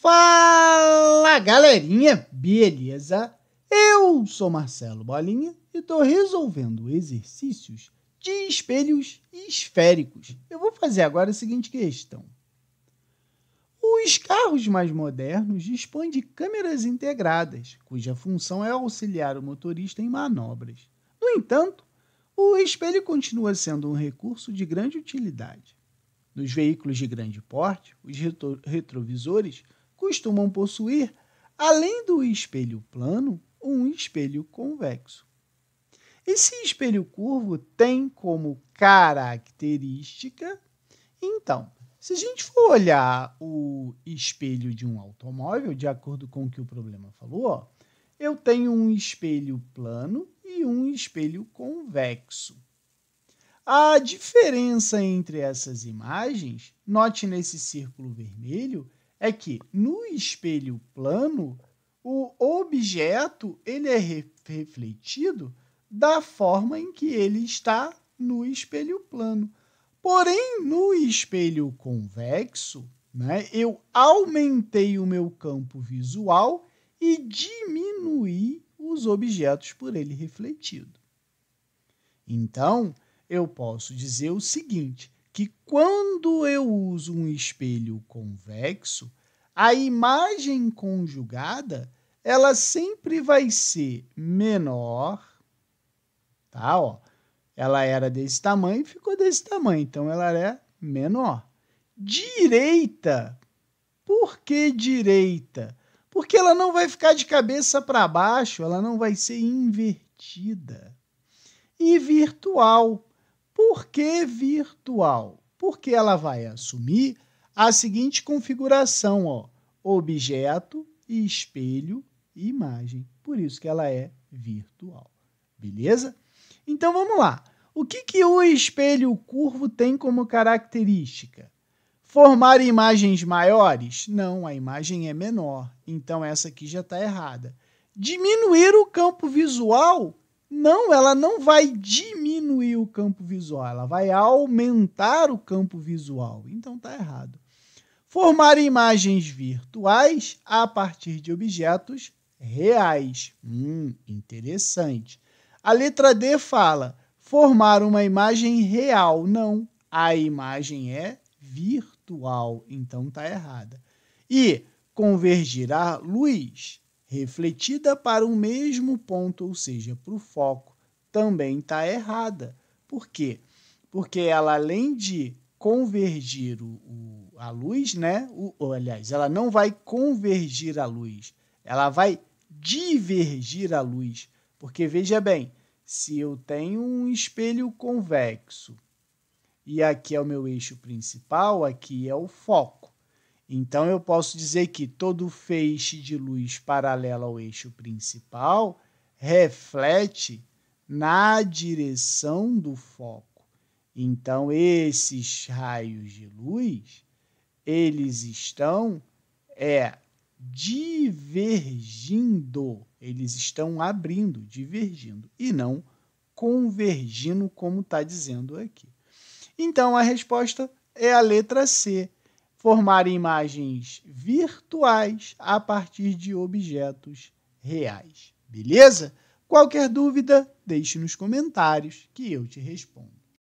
Fala galerinha, beleza? Eu sou Marcelo Bolinha e estou resolvendo exercícios de espelhos esféricos. Eu vou fazer agora a seguinte questão. Os carros mais modernos dispõem de câmeras integradas, cuja função é auxiliar o motorista em manobras. No entanto, o espelho continua sendo um recurso de grande utilidade. Nos veículos de grande porte, os retro retrovisores costumam possuir, além do espelho plano, um espelho convexo. Esse espelho curvo tem como característica, então, se a gente for olhar o espelho de um automóvel, de acordo com o que o problema falou, ó, eu tenho um espelho plano e um espelho convexo. A diferença entre essas imagens, note nesse círculo vermelho, é que no espelho plano, o objeto ele é refletido da forma em que ele está no espelho plano. Porém, no espelho convexo, né, eu aumentei o meu campo visual e diminuí os objetos por ele refletido. Então, eu posso dizer o seguinte: que quando eu uso um espelho convexo, a imagem conjugada ela sempre vai ser menor, tá? Ó, ela era desse tamanho, ficou desse tamanho, então ela é menor. Direita. Por que direita? Porque ela não vai ficar de cabeça para baixo, ela não vai ser invertida. E virtual. Por que virtual? Porque ela vai assumir a seguinte configuração, ó, objeto, espelho imagem. Por isso que ela é virtual. Beleza? Então vamos lá. O que, que o espelho curvo tem como característica? Formar imagens maiores? Não, a imagem é menor, então essa aqui já está errada. Diminuir o campo visual? Não, ela não vai diminuir o campo visual, ela vai aumentar o campo visual. Então está errado. Formar imagens virtuais a partir de objetos reais. Hum, interessante. A letra D fala: formar uma imagem real. Não, a imagem é virtual, então está errada. E convergirá luz refletida para o mesmo ponto, ou seja, para o foco, também está errada. Por quê? Porque ela, além de convergir o, o, a luz, né? O, ou, aliás, ela não vai convergir a luz, ela vai divergir a luz. Porque veja bem, se eu tenho um espelho convexo e aqui é o meu eixo principal, aqui é o foco então eu posso dizer que todo feixe de luz paralelo ao eixo principal reflete na direção do foco. Então esses raios de luz, eles estão é divergindo, eles estão abrindo, divergindo e não convergindo como está dizendo aqui. Então a resposta é a letra C formar imagens virtuais a partir de objetos reais. Beleza? Qualquer dúvida, deixe nos comentários que eu te respondo.